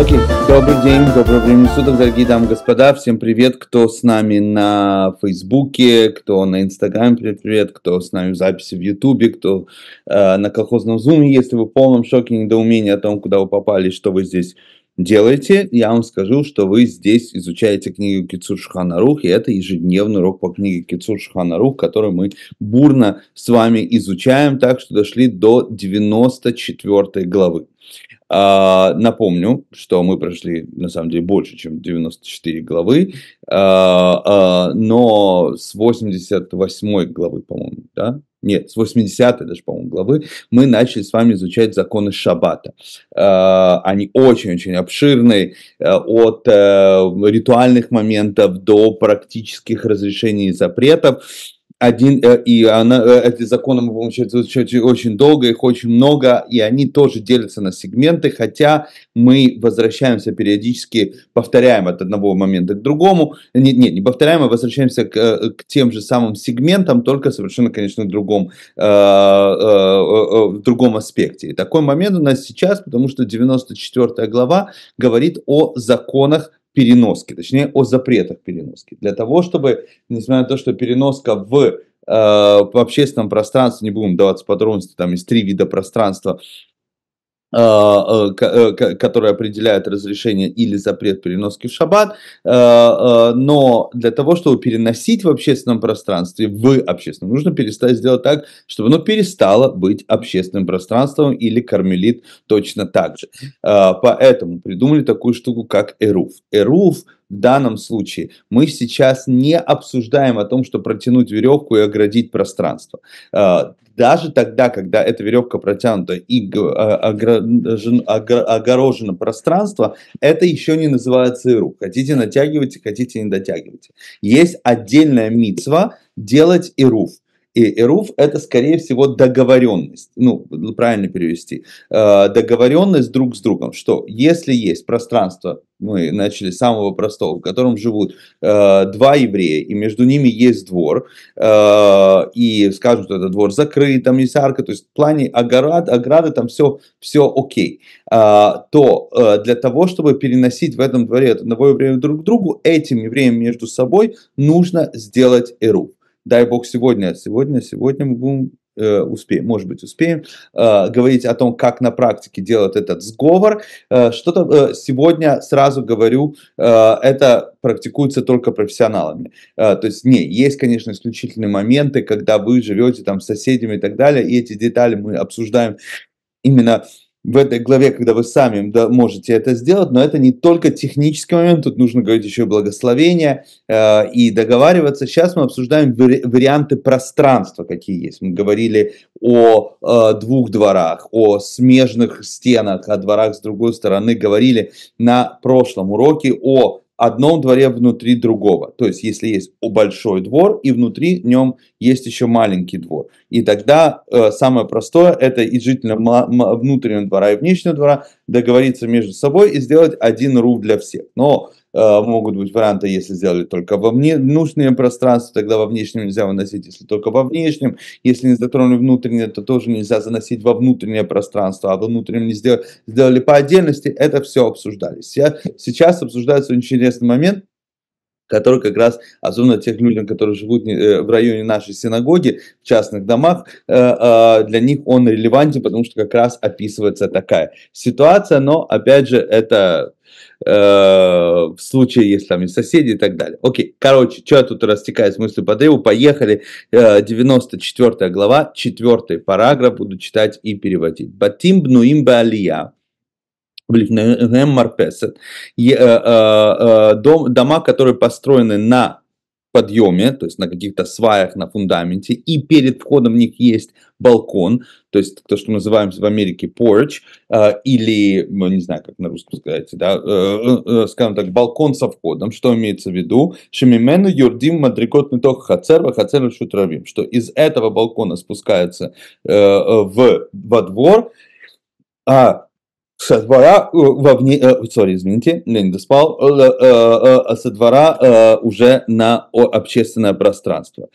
Окей, okay. добрый день, доброго времени суток, дорогие дамы и господа. Всем привет, кто с нами на Фейсбуке, кто на Инстаграме, привет, привет, кто с нами в записи в Ютубе, кто э, на колхозном зуме. Если вы в полном шоке и недоумении о том, куда вы попали, что вы здесь делаете, я вам скажу, что вы здесь изучаете книгу Кицур Шханарух, и это ежедневный урок по книге Кицур Шханарух, который мы бурно с вами изучаем, так что дошли до 94 главы. А, напомню, что мы прошли, на самом деле, больше, чем 94 главы, а, а, но с 88 главы, по-моему, да? Нет, с 80 даже, по-моему, главы мы начали с вами изучать законы Шаббата. Они очень-очень обширны, от э, ритуальных моментов до практических разрешений и запретов один, э, и она, э, эти законы мы получаем очень долго, их очень много, и они тоже делятся на сегменты, хотя мы возвращаемся периодически, повторяем от одного момента к другому, нет, нет, не повторяем, а возвращаемся к, э, к тем же самым сегментам, только совершенно, конечно, в другом, э, э, в другом аспекте. И такой момент у нас сейчас, потому что 94 глава говорит о законах переноски, точнее о запретах переноски. Для того, чтобы, несмотря на то, что переноска в э, в общественном пространстве, не будем даваться подробности, там есть три вида пространства, а, а, э, которые определяют разрешение или запрет переноски в шаббат, а, но для того, чтобы переносить в общественном пространстве, в общественном, нужно перестать сделать так, чтобы оно перестало быть общественным пространством или кармелит точно так же. Поэтому придумали такую штуку, как эруф. Эруф – в данном случае мы сейчас не обсуждаем о том, что протянуть веревку и оградить пространство. А, даже тогда, когда эта веревка протянута и а, огорожено пространство, это еще не называется ИРУ. Хотите натягивайте, хотите не дотягивайте. Есть отдельная митва делать ируф. И Эруф – это, скорее всего, договоренность. Ну, правильно перевести. Э, договоренность друг с другом, что если есть пространство, мы начали с самого простого, в котором живут э, два еврея, и между ними есть двор, э, и скажут, что этот двор закрыт, там есть арка, то есть в плане оград, ограды там все, все окей. То для того, чтобы переносить в этом дворе от одного еврея друг к другу, этим евреям между собой нужно сделать Эруф дай бог сегодня, сегодня, сегодня мы будем э, успеем, может быть, успеем э, говорить о том, как на практике делают этот сговор. Э, что-то э, сегодня сразу говорю, э, это практикуется только профессионалами. Э, то есть, не, есть, конечно, исключительные моменты, когда вы живете там с соседями и так далее, и эти детали мы обсуждаем именно в этой главе, когда вы сами можете это сделать, но это не только технический момент, тут нужно говорить еще и благословение э, и договариваться. Сейчас мы обсуждаем вари- варианты пространства, какие есть. Мы говорили о э, двух дворах, о смежных стенах, о дворах с другой стороны, говорили на прошлом уроке о одном дворе внутри другого. То есть, если есть большой двор, и внутри нем есть еще маленький двор. И тогда э, самое простое – это и жителям внутреннего двора и внешнего двора договориться между собой и сделать один рув для всех. Но Э, могут быть варианты, если сделали только во вне, внутреннем пространстве, тогда во внешнем нельзя выносить, если только во внешнем. Если не затронули внутреннее, то тоже нельзя заносить во внутреннее пространство, а во внутреннем не сделали, сделали по отдельности, это все обсуждались. Я, сейчас обсуждается очень интересный момент, который как раз, особенно тех людям, которые живут э, в районе нашей синагоги, в частных домах, э, э, для них он релевантен, потому что как раз описывается такая ситуация, но, опять же, это в случае, если там есть соседи и так далее. Окей, короче, что я тут растекаюсь мыслью по древу, поехали, 94 глава, 4 параграф, буду читать и переводить. Батим бнуим баалия, Э, э, Марпесет, э, дома, которые построены на подъеме, то есть на каких-то сваях на фундаменте, и перед входом в них есть балкон, то есть то, что называем в Америке porch, или, ну, не знаю, как на русском сказать, да, скажем так, балкон со входом, что имеется в виду, шемимену юрдим мадрикот не только хацерва, хацерва шутравим, что из этого балкона спускается в, во двор, а со двора э, вне sorry, э, извините, я не доспал, э, со двора уже на общественное пространство.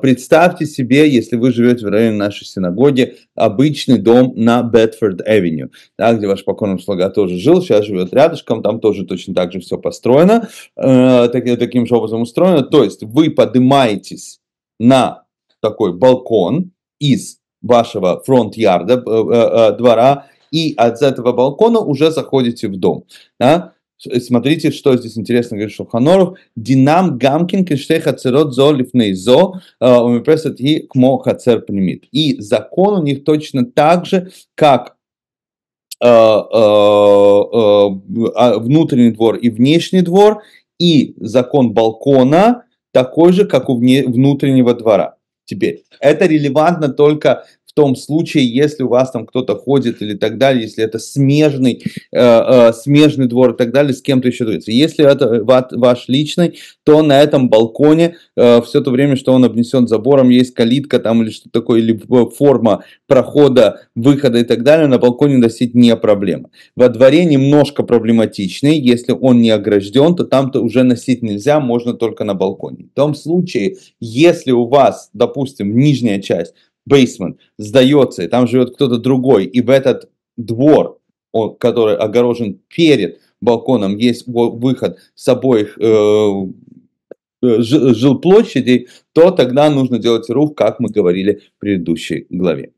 Представьте себе, если вы живете в районе нашей синагоги, обычный дом на Бетфорд-Эвеню, да, где ваш покорный слуга тоже жил, сейчас живет рядышком, там тоже точно так же все построено, таким же образом устроено. То есть вы поднимаетесь на такой балкон из вашего фронт-ярда, двора, и от этого балкона уже заходите в дом. Да? Смотрите, что здесь интересно, говорит Шуханорух. Динам гамкин киштей хацерот зо лифней зо умипресет э, и кмо хацер пнемит. И закон у них точно так же, как э, э, а, внутренний двор и внешний двор, и закон балкона такой же, как у внутреннего двора. Теперь, это релевантно только том случае, если у вас там кто-то ходит или так далее, если это смежный, э, э, смежный двор и так далее, с кем-то еще дуется. Если это ваш личный, то на этом балконе э, все то время, что он обнесен забором, есть калитка там или что такое, или э, форма прохода, выхода и так далее, на балконе носить не проблема. Во дворе немножко проблематичный, если он не огражден, то там-то уже носить нельзя, можно только на балконе. В том случае, если у вас, допустим, нижняя часть basement, сдается, и там живет кто-то другой, и в этот двор, который огорожен перед балконом, есть выход с обоих э, э жилплощадей, то тогда нужно делать рух, как мы говорили в предыдущей главе.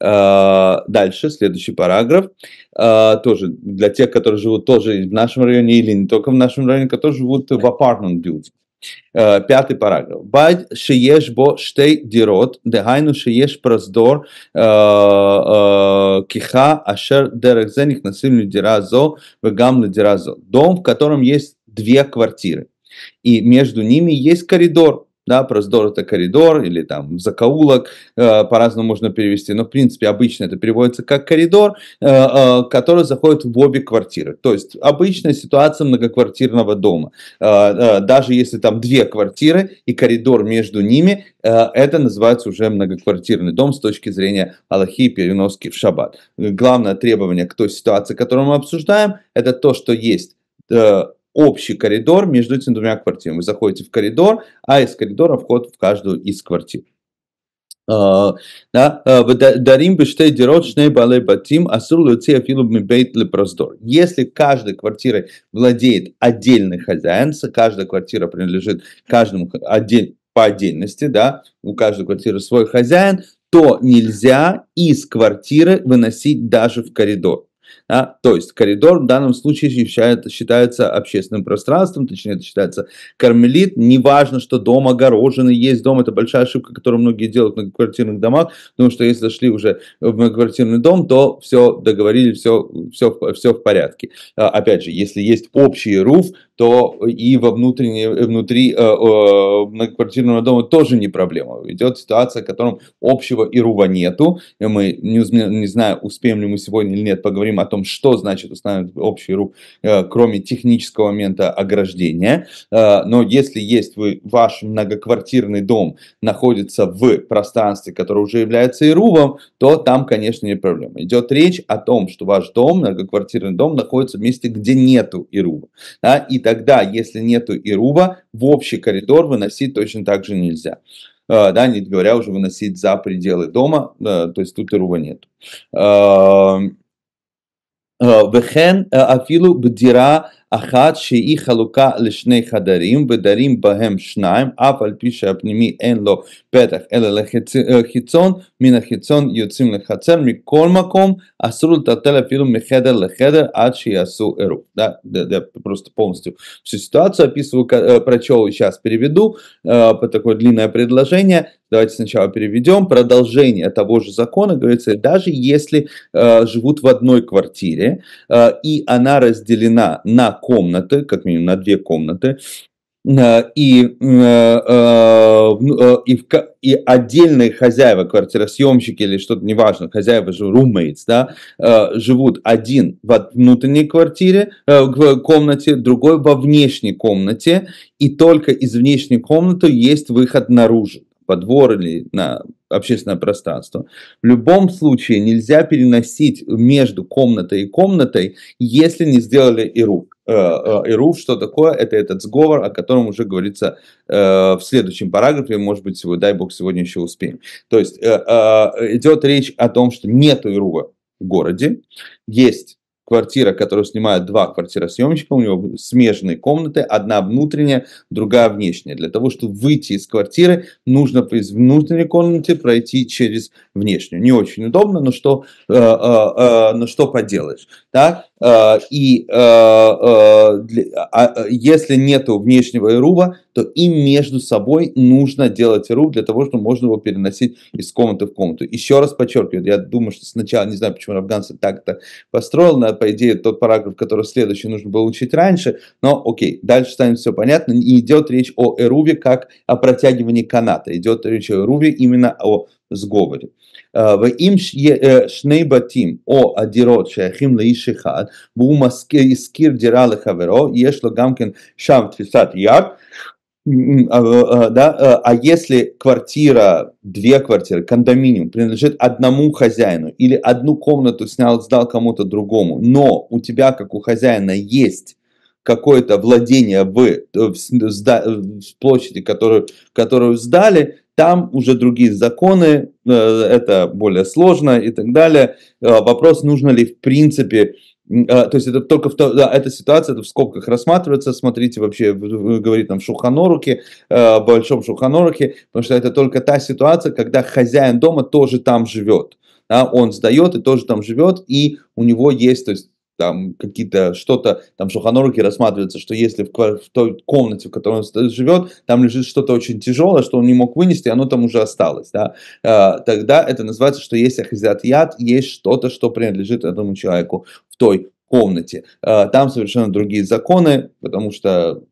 А, дальше, следующий параграф, а, тоже для тех, которые живут тоже в нашем районе или не только в нашем районе, которые живут в apartment building. Э, пятый параграф. Бад шиеш бо штей дирот, дегайну шиеш проздор э, э, киха ашер дерекзених насильную диразо, вегам диразо. Дом, в котором есть две квартиры. И между ними есть коридор, да, проздор это коридор или там закоулок, э, по-разному можно перевести, но в принципе обычно это переводится как коридор, э, э, который заходит в обе квартиры. То есть обычная ситуация многоквартирного дома. Э, э, даже если там две квартиры и коридор между ними, э, это называется уже многоквартирный дом с точки зрения Аллахи и переноски в шаббат. Главное требование к той ситуации, которую мы обсуждаем, это то, что есть э, общий коридор между этими двумя квартирами. Вы заходите в коридор, а из коридора вход в каждую из квартир. А, а, дарим бештей дирот шней балей батим асур луци афилу мибейт лепроздор. Если каждой квартирой владеет отдельный хозяин, каждая квартира принадлежит каждому отдель, по отдельности, да, у каждой квартиры свой хозяин, то нельзя из квартиры выносить даже в коридор. Да? То есть коридор в данном случае считает, считается общественным пространством, точнее это считается кармелит. Неважно, что дом огорожен и есть дом, это большая ошибка, которую многие делают на многоквартирных домах, потому что если зашли уже в многоквартирный дом, то все договорили, все, все, все в порядке. А, опять же, если есть общий руф, то и во внутренне, э, внутри э, э, многоквартирного дома тоже не проблема. Идет ситуация, в котором общего Ирува нету. И мы не, не знаю, успеем ли мы сегодня или нет, поговорим о том, что значит устанавливать общий Иру, э, кроме технического момента ограждения. Э, но если есть вы, ваш многоквартирный дом находится в пространстве, которое уже является Ирувом, то там, конечно, не проблема. Идет речь о том, что ваш дом, многоквартирный дом, находится в месте, где нету Ирува. Да, и тогда, если нету ируба, в общий коридор выносить точно так же нельзя. Э, да, не говоря уже выносить за пределы дома, э, то есть тут ируба нет. Эм, э, Вехен афилу бдира אחת שהיא חלוקה לשני חדרים ודרים בהם שניים אף על פי שהפנימי אין לו פתח אלא לחיצון מן החיצון יוצאים לחצר מכל מקום אסור לטלטל אפילו מחדר לחדר עד שיעשו עירוב. Да, да, да, просто полностью всю ситуацию описываю, э, прочел сейчас переведу э, по такое длинное предложение. Давайте сначала переведем. Продолжение того же закона говорится, даже если э, живут в одной квартире э, и она разделена на комнаты, как минимум на две комнаты, э, и, э, э, и, и отдельные хозяева, квартиросъемщики или что-то, неважно, хозяева же roommates, да, живут один в внутренней квартире, в комнате, другой во внешней комнате, и только из внешней комнаты есть выход наружу во двор или на общественное пространство. В любом случае нельзя переносить между комнатой и комнатой, если не сделали ИРУ. Э, э, ИРУ, что такое? Это этот сговор, о котором уже говорится э, в следующем параграфе, может быть, сегодня, дай бог, сегодня еще успеем. То есть идет речь о том, что нет ирува в городе, есть квартира, которую снимают два квартира съемщика, у него смежные комнаты, одна внутренняя, другая внешняя. Для того, чтобы выйти из квартиры, нужно из внутренней комнаты пройти через внешнюю. Не очень удобно, но что, э, э, э, но что поделаешь. Да? Э, и э, э, а, если нет внешнего ируба, то им между собой нужно делать ируб для того, чтобы можно его переносить из комнаты в комнату. Еще раз подчеркиваю, я думаю, что сначала, не знаю, почему афганцы так это построил, но, по идее, тот параграф, который следующий, нужно было учить раньше, но окей, дальше станет все понятно. Не идет речь о эруве как о протягивании каната, идет речь о эруве именно о сговоре. ואם э, שני э, шнейбатим о הדירות שייכים לאיש אחד והוא מזכיר, השכיר דירה לחברו, гамкин לו גם яр, да, э, а если квартира, две квартиры, кондоминиум принадлежит одному хозяину или одну комнату снял, сдал кому-то другому, но у тебя, как у хозяина, есть какое-то владение в, в, в, в площади, которую, которую сдали, там уже другие законы, э, это более сложно и так далее. Э, вопрос, нужно ли в принципе э, то есть это только в то, да, эта ситуация это в скобках рассматривается, смотрите вообще, говорит нам Шуханоруки, э, Большом Шуханоруке, потому что это только та ситуация, когда хозяин дома тоже там живет. Да, он сдает и тоже там живет, и у него есть, то есть там какие-то что-то, там шуханоруки рассматриваются, что если в, в той комнате, в которой он живет, там лежит что-то очень тяжелое, что он не мог вынести, оно там уже осталось, да, э, тогда это называется, что есть ахизят яд, есть что-то, что принадлежит этому человеку в той комнате. Э, там совершенно другие законы, потому что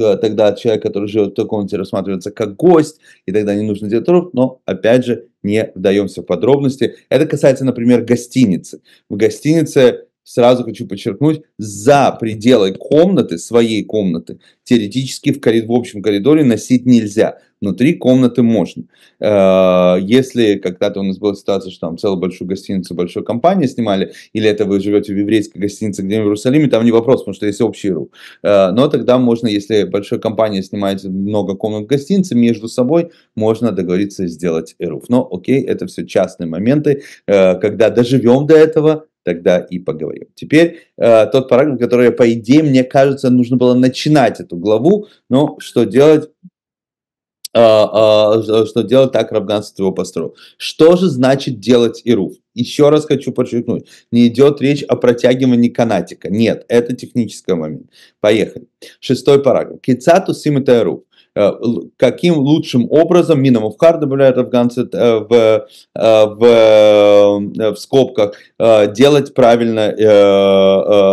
э, тогда человек, который живет в той комнате, рассматривается как гость, и тогда не нужно делать труд, но, опять же, не вдаемся в подробности. Это касается, например, гостиницы. В гостинице сразу хочу подчеркнуть, за пределы комнаты, своей комнаты, теоретически в, коридор, в общем коридоре носить нельзя. Внутри комнаты можно. Э, если когда-то у нас была ситуация, что там целую большую гостиницу, большую компанию снимали, или это вы живете в еврейской гостинице где в Иерусалиме, там не вопрос, потому что есть общий ру. Э, но тогда можно, если большая компания снимает много комнат в гостинице, между собой можно договориться сделать руф. Но окей, это все частные моменты. Э, когда доживем до этого, тогда и поговорим. Теперь э, тот параграф, который, по идее, мне кажется, нужно было начинать эту главу, но что делать? Э, э, что делать, так Рабганцев его построил. Что же значит делать Ируф? Еще раз хочу подчеркнуть, не идет речь о протягивании канатика. Нет, это технический момент. Поехали. Шестой параграф. Кицату симитайруф. Э, каким лучшим образом Минамовхар добавляет афганцы э, в, э, в, в скобках, делать правильно,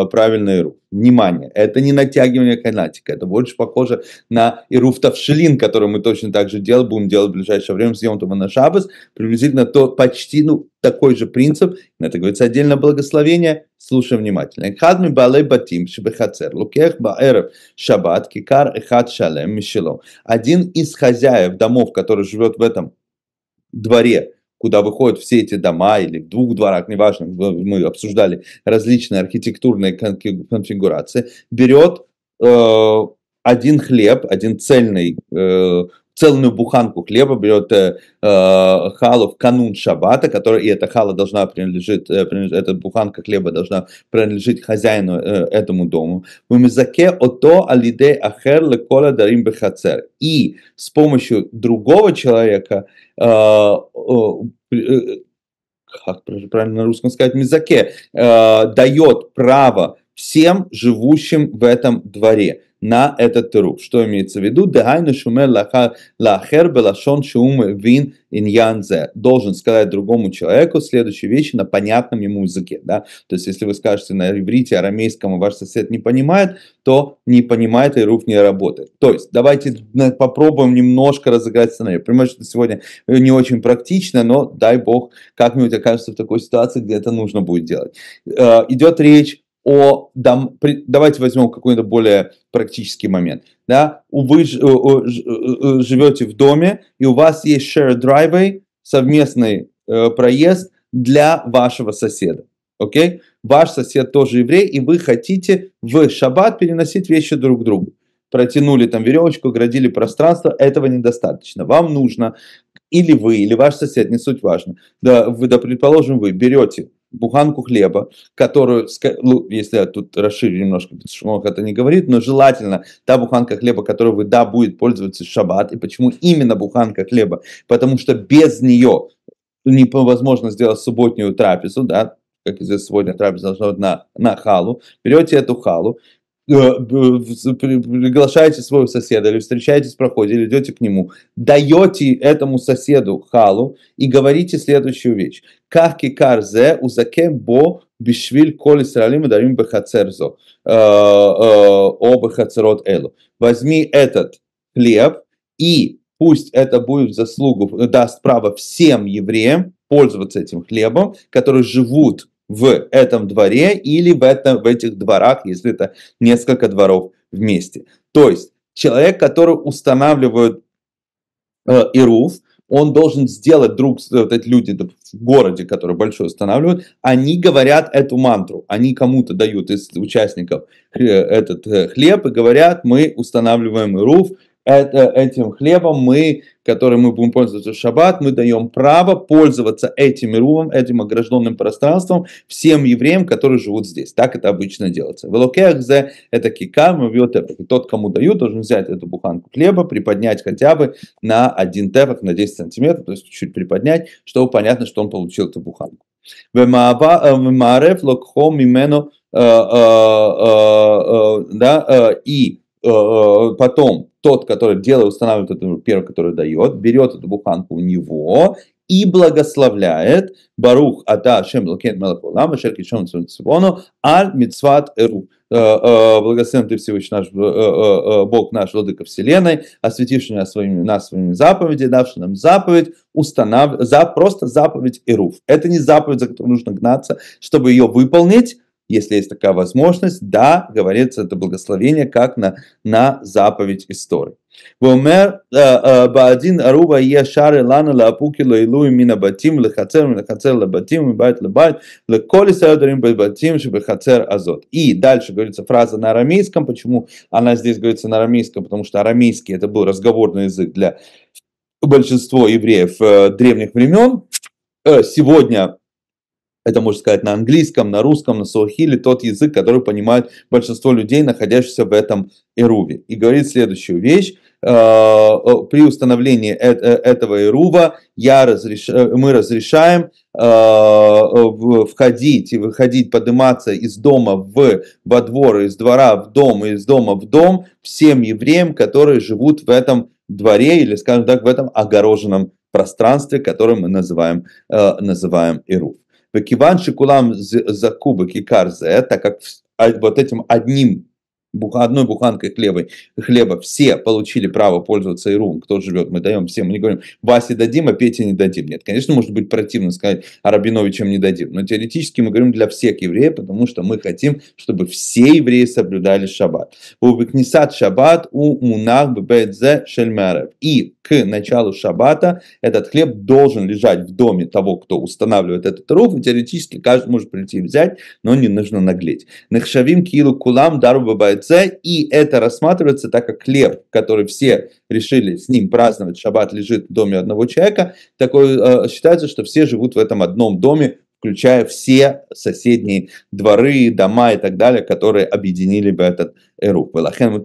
правильный рух. Внимание, это не натягивание канатика, это больше похоже на ируф тавшилин, который мы точно так же делаем, будем делать в ближайшее время, съем его на шабас, приблизительно то, почти, ну, такой же принцип, на это говорится отдельное благословение, слушай внимательно. Хадми балей батим шибехацер, лукех баэров шаббат, кикар эхад шалем мишело. Один из хозяев домов, который живет в этом дворе, куда выходят все эти дома или в двух дворах, неважно, мы обсуждали различные архитектурные конфигурации, берет э, один хлеб, один цельный э, целую буханку хлеба берет э, э халу в канун шаббата, который, и эта хала должна принадлежит, э, принадлежит, эта буханка хлеба должна принадлежить хозяину э, этому дому. мизаке ото алиде ахер лекола дарим бехацер. И с помощью другого человека э, э, как правильно на русском сказать, мизаке, э, дает право всем живущим в этом дворе на этот труп. Что имеется в виду? Дегайну шумер лахер белашон шум вин иньянзе. Должен сказать другому человеку следующие вещи на понятном ему языке. Да? То есть, если вы скажете на иврите, арамейском, ваш сосед не понимает, то не понимает и руф не работает. То есть, давайте попробуем немножко разыграть сценарий. Понимаю, что сегодня э, не очень практично, но дай бог как-нибудь окажется в такой ситуации, где это нужно будет делать. Э, идет речь о, дом, давайте возьмем какой-то более практический момент, да, вы ж, э, о, ж, э, э, живете в доме, и у вас есть shared driveway, совместный э, проезд для вашего соседа, окей, okay? ваш сосед тоже еврей, и вы хотите в шаббат переносить вещи друг к другу, протянули там веревочку, градили пространство, этого недостаточно, вам нужно, или вы, или ваш сосед, не суть важно, да, вы, да, предположим, вы берете буханку хлеба, которую, ну, если я тут расширю немножко, потому что Шмох это не говорит, но желательно та буханка хлеба, которую вы, да, будет пользоваться шаббат. И почему именно буханка хлеба? Потому что без нее невозможно сделать субботнюю трапезу, да, как известно, сегодня трапеза должна быть на, на халу. Берете эту халу, Э, приглашаете своего соседа или встречаетесь в проходе, или идете к нему, даете этому соседу халу и говорите следующую вещь. Как и карзе узаке бо бишвиль коли Исраилим дарим бехацерзо э, э, о бехацерот элу. Возьми этот хлеб и пусть это будет в заслугу, даст право всем евреям пользоваться этим хлебом, которые живут в этом дворе или в, этом, в этих дворах, если это несколько дворов вместе. То есть человек, который устанавливает э, Ируф, он должен сделать друг, вот эти люди в городе, который большой устанавливают, они говорят эту мантру, они кому-то дают из участников э, этот э, хлеб и говорят, мы устанавливаем Ируф, это, этим хлебом мы, который мы будем пользоваться в шаббат, мы даем право пользоваться этим миром, этим огражденным пространством всем евреям, которые живут здесь. Так это обычно делается. В Велокехзе – это кикам, и тот, кому дают, должен взять эту буханку хлеба, приподнять хотя бы на один тепок, на 10 сантиметров, то есть чуть приподнять, чтобы понятно, что он получил эту буханку. Вемарев э, локхом именно э, э, да, и Э, э, потом тот, который делает, устанавливает эту первый, который дает, берет эту буханку у него и благословляет Барух Ата Шем Лакет Мелакулама Шерки Шем Цвону Аль Мицват Эру. Э, благословен ты Всевышний наш Бог наш, Владыка Вселенной, осветивший нас своими, нас своими заповедями, давший нам заповедь, установ... за, просто заповедь Эруф. Это не заповедь, за которую нужно гнаться, чтобы ее выполнить, если есть такая возможность, да, говорится это благословение, как на, на заповедь истории. ואומר בעדין ערובה יהיה שער לנו לאפוקי לעילוי מן הבתים לחצר ולחצר לבתים ומבית לבית לכל ישראל דברים בבתים שבחצר הזאת. И дальше говорится фраза на арамейском. Почему она здесь говорится на арамейском? Потому что арамейский это был разговорный язык для большинства евреев э, древних времен. Э, сегодня это можно сказать на английском, на русском, на суахиле, тот язык, который понимает большинство людей, находящихся в этом Ируве. И говорит следующую вещь. Э, э, при установлении э, этого Ирува я разреш... мы разрешаем входить и выходить, подниматься из дома в, во двор, из двора в дом, из дома в дом всем евреям, которые живут в этом дворе или, скажем так, в этом огороженном пространстве, которое мы называем, называем Ирув. Векиван шикулам закубы кикар зе, так как а вот этим одним одной буханкой хлеба, хлеба все получили право пользоваться ИРУ, кто живет, мы даем всем, мы не говорим, Васе дадим, а Пете не дадим. Нет, конечно, может быть противно сказать, а Рабиновичам не дадим, но теоретически мы говорим для всех евреев, потому что мы хотим, чтобы все евреи соблюдали шаббат. Увыкнисат шаббат у мунах ббэдзе шельмярев. И к началу шаббата этот хлеб должен лежать в доме того, кто устанавливает этот руф, и теоретически каждый может прийти и взять, но не нужно наглеть. Нахшавим килу кулам дару ббэдзе рассматривается, и это рассматривается, так как хлеб, который все решили с ним праздновать, шаббат лежит в доме одного человека, такое, э, считается, что все живут в этом одном доме, включая все соседние дворы, дома и так далее, которые объединили бы этот эрук. Поэтому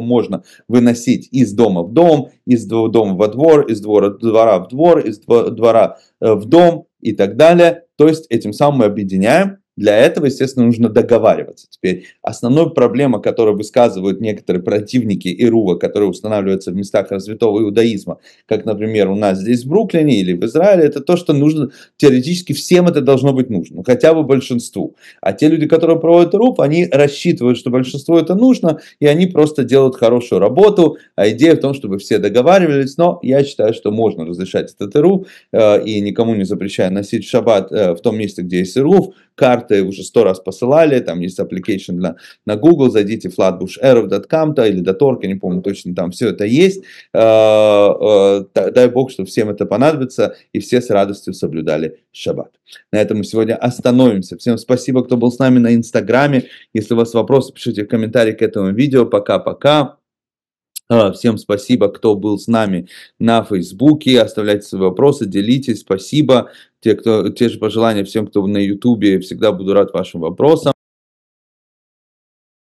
можно выносить из дома в дом, из дома во двор, из двора, двора в двор, из двора э, в дом и так далее. То есть этим самым мы объединяем для этого, естественно, нужно договариваться. Теперь основная проблема, которую высказывают некоторые противники Ирува, которые устанавливаются в местах развитого иудаизма, как, например, у нас здесь в Бруклине или в Израиле, это то, что нужно, теоретически всем это должно быть нужно, ну, хотя бы большинству. А те люди, которые проводят Ируб, они рассчитывают, что большинству это нужно, и они просто делают хорошую работу, а идея в том, чтобы все договаривались, но я считаю, что можно разрешать этот Ируб, э, и никому не запрещая носить шаббат э, в том месте, где есть ирув, карт контакты уже сто раз посылали, там есть application на, на Google, зайдите в то или .org, я не помню точно, там все это есть. А, а, дай бог, что всем это понадобится, и все с радостью соблюдали шаббат. На этом мы сегодня остановимся. Всем спасибо, кто был с нами на Инстаграме. Если у вас вопросы, пишите в комментарии к этому видео. Пока-пока. А, всем спасибо, кто был с нами на Фейсбуке. Оставляйте свои вопросы, делитесь. Спасибо. Те, кто, те же пожелания всем, кто на Ютубе. Всегда буду рад вашим вопросам.